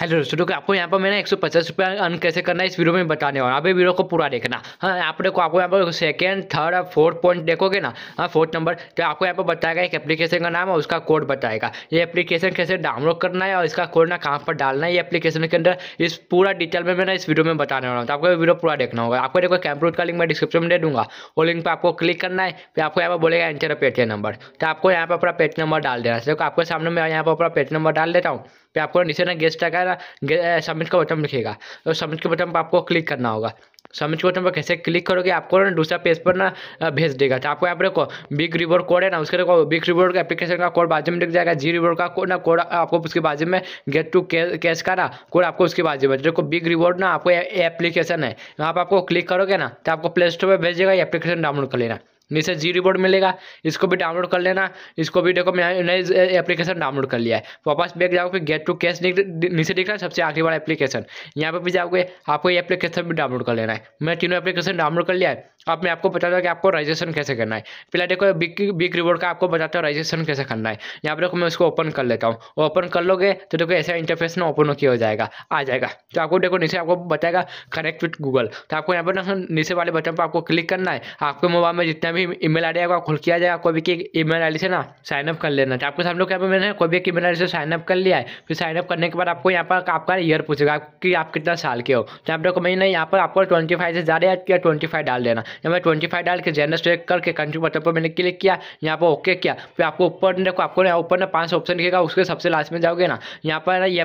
hello तो देखो आपको यहाँ पर मैंने एक सौ पचास रुपया अर्न कैसे करना है इस वीडियो में बताने वाला अभी वीडियो को पूरा देखना हाँ आप देखो आपको यहाँ पर सेकेंड थर्ड और फोर्थ पॉइंट देखोगे ना हाँ फोर्थ नंबर तो आपको यहाँ पर बताएगा एक एप्लीकेशन का नाम है उसका कोड बताएगा ये एप्लीकेशन कैसे डाउनलोड करना है और इसका कोड ना कहाँ पर डालना है ये एप्लीकेशन के अंदर इस पूरा डिटेल में मैंने इस वीडियो में बताने वाला हूँ तो आपको वीडियो पूरा देखना होगा आपको देखो कैंप्रूट का लिंक मैं डिस्क्रिप्शन में दे दूँगा वो लिंक पर आपको क्लिक करना है फिर आपको यहाँ पर बोलेगा एंटर पेटीएम नंबर तो आपको यहाँ पर अपना पेट नंबर डाल देना है तो आपके सामने मैं यहाँ पर अपना पेट नंबर डाल देता हूँ फिर आपको नीचे ना गेस्ट टैग ना सबमिट का बटन लिखेगा तो सबमिट के बटन पर आपको क्लिक करना होगा सबमिट के बटन पर कैसे क्लिक करोगे आपको ना दूसरा पेज पर ना भेज देगा तो आपको यहाँ पर बिग रिवॉर्ड कोड है ना उसके देखो बिग रिवॉर्ड का एप्लीकेशन का कोड बाजू में लिख जाएगा जी रिवॉर्ड का कोड ना कोड आपको उसके बाजू में गेट टू कैश का ना कोड आपको उसके बाजू में देखो बिग रिवॉर्ड ना आपको एप्लीकेशन है वहाँ पर आपको क्लिक करोगे ना तो आपको प्ले स्टोर पर भेजेगा एप्लीकेशन डाउनलोड कर लेना नीचे जी रिपोर्ट मिलेगा इसको भी डाउनलोड कर लेना इसको भी देखो मैं नई एप्लीकेशन डाउनलोड कर लिया है वापस बैग जाओगे गेट टू कैश नीचे दिख रहा है सबसे आखिरी वाला एप्लीकेशन यहाँ पर भी जाओगे आपको ये एप्लीकेशन भी डाउनलोड कर लेना है मैं तीनों एप्लीकेशन डाउनलोड कर लिया है अब मैं आपको बताता हूँ कि आपको रजिस्ट्रेशन कैसे करना है पहले देखो बिग बिग रिवॉर्ड का आपको बताता हूँ रजिस्ट्रेशन कैसे करना है यहाँ पर देखो मैं उसको ओपन कर लेता हूँ ओपन कर लोगे तो देखो ऐसा इंटरफेस ना ओपन होकर हो जाएगा आ जाएगा तो आपको देखो नीचे आपको बताएगा कनेक्ट विथ गूगल तो आपको यहाँ पर नीचे वाले बटन पर आपको क्लिक करना है आपके मोबाइल में जितना भी ईमेल आई आपका खुल किया जाएगा कोई भी की ईमेल आईडी से ना साइनअप कर लेना तो आपके सामने क्या मैंने कोई भी एक ईमेल आई से साइनअप कर लिया है फिर साइनअप करने के बाद आपको यहाँ पर आपका ईयर पूछेगा कि आप कितना साल के हो तो आप देखो मैंने यहाँ पर आपको ट्वेंटी फाइव से ज़्यादा याद किया ट्वेंटी फाइव डाल देना जब मैं ट्वेंटी फाइव डाल के जेनर स्टेक करके कंट्री बटन पर मैंने क्लिक किया यहाँ पर ओके किया फिर आपको ऊपर देखो आपको ऊपर ना पाँच ऑप्शन लिखेगा उसके सबसे लास्ट में जाओगे ना यहाँ पर ना ये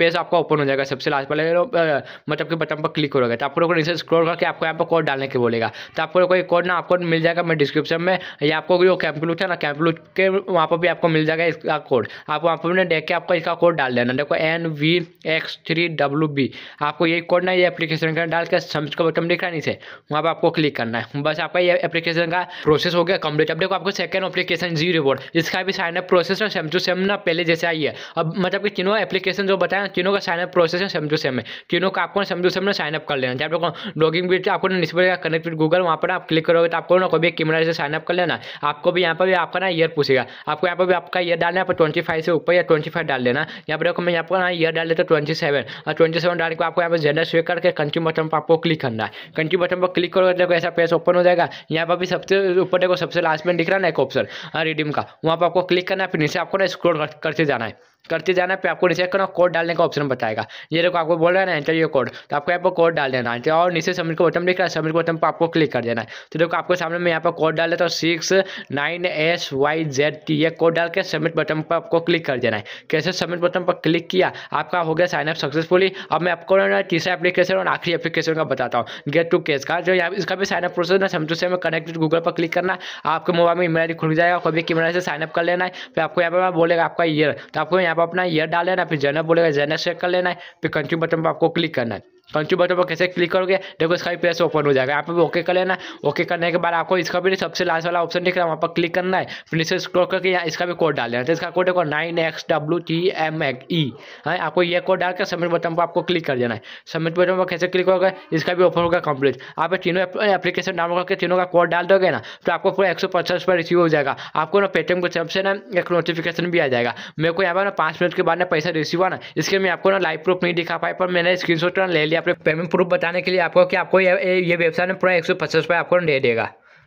पेज आपका ओपन हो जाएगा सबसे लास्ट पहले मतलब कि बटन पर क्लिक करोगे तो आपको स्क्रोल करके आपको यहाँ पर कोड डालने के बोलेगा तो आपको कोई कोड ना आपको मिल जाएगा जाएगा मैं डिस्क्रिप्शन में या आपको जो कैंपलू था ना कैंपलू के वहाँ पर भी आपको मिल जाएगा इसका कोड आप वहाँ पर देख के आपको इसका कोड डाल देना देखो N V X three W B आपको यही कोड ना ये एप्लीकेशन का डाल के समझ का बटन दिख रहा नहीं से वहाँ पर आपको क्लिक करना है बस आपका ये एप्लीकेशन का प्रोसेस हो गया कम्प्लीट अब देखो आपको सेकंड एप्लीकेशन जी रिपोर्ट इसका भी साइनअप प्रोसेस ना सेम टू सेम ना पहले जैसे आई है अब मतलब कि तीनों एप्लीकेशन जो बताया तीनों का साइनअप प्रोसेस है सेम टू सेम है तीनों का आपको सेम टू सेम ना साइनअप कर लेना चाहे आपको लॉगिंग भी आपको निस्बल कनेक्ट गूगल वहाँ पर आप क्लिक करोगे तो आपको ना कोई पे कैमरा से साइनअप कर लेना आपको भी यहाँ पर भी आपका ना ईयर पूछेगा आपको यहाँ पर भी आपका ईयर डालना है ट्वेंटी फाइव से ऊपर या ट्वेंटी फाइव डाल देना यहाँ पर देखो मैं यहाँ पर ना ईयर डाल देता हूँ ट्वेंटी सेवन और ट्वेंटी सेवन डाल के आपको यहाँ पर जेंडर स्वे करके कंट्री बटन पर आपको क्लिक करना है कंट्री बटन पर क्लिक करोगे देखो ऐसा पेज ओपन हो जाएगा यहाँ पर भी सबसे ऊपर देखो सबसे लास्ट में दिख रहा है ना एक ऑप्शन रिडीम हाँ, का वहाँ पर आपको क्लिक करना है फिर नीचे आपको ना स्क्रोल करते जाना है करते जाना फिर आपको नीचे करना कोड डालने का ऑप्शन बताएगा ये देखो आपको बोल रहा है ना एंटर ये कोड तो आपको यहाँ पर कोड डाल देना है और नीचे सबमिट का बटन दिख रहा है सबमिट बटन पर आपको क्लिक कर देना है तो देखो आपको सामने में यहाँ पर कोड डाल देता हूँ six nine S Y Z T ये कोड डाल के सबमिट बटन पर आपको क्लिक कर देना है कैसे सबमिट बटन पर क्लिक किया आपका हो गया साइनअप सक्सेसफुली अब मैं आपको तीसरा एप्लीकेशन और आखिरी एप्लीकेशन का बताता हूँ गेट टू केस का जो यहाँ इसका भी साइनअप प्रोसेस ना समझो से कनेक्टेड गूगल पर क्लिक करना आपके मोबाइल में ईमेल खुल जाएगा कभी कैमरा से साइनअप कर लेना है फिर आपको यहाँ पर बोलेगा आपका ईयर तो आपको यहाँ पर अपना ईयर डाल लेना फिर जनर बोलेगा जनर सेट कर लेना है फिर कंट्री बटन पर आपको क्लिक करना है कंट्री बटन पर कैसे क्लिक करोगे देखो इसका भी पेज ओपन हो जाएगा यहाँ पर ओके कर लेना ओके करने के बाद आपको इसका भी सबसे लास्ट वाला ऑप्शन दिख रहा है वहाँ पर क्लिक करना है फिर इसे स्क्रॉल करके यहाँ इसका भी कोड डाल देना तो इसका कोड देखो nine X W T M X E है आपको ये कोड डाल के सबमिट बटन पर आपको क्लिक कर देना है सबमिट बटन पर कैसे क्लिक करोगे इसका भी ओपन होगा कंप्लीट आप तीनों एप्लीकेशन डाउनलोड करके तीनों का कोड डाल दोगे ना तो आपको पूरा एक सौ पचास रुपये रिसीव हो जाएगा आपको ना पेटीएम की तरफ से ना एक नोटिफिकेशन भी आ जाएगा मेरे को यहाँ पर ना पाँच मिनट के बाद ना पैसा रिसीव हुआ ना इसके मैं आपको ना लाइव प्रूफ नहीं दिखा पाया पर मैंने स्क्रीन शॉट ले लिया अपने पेमेंट प्रूफ बताने के लिए आपको कि आपको ये ये वेबसाइट में पूरा एक सौ पचास रुपये आपको दे देगा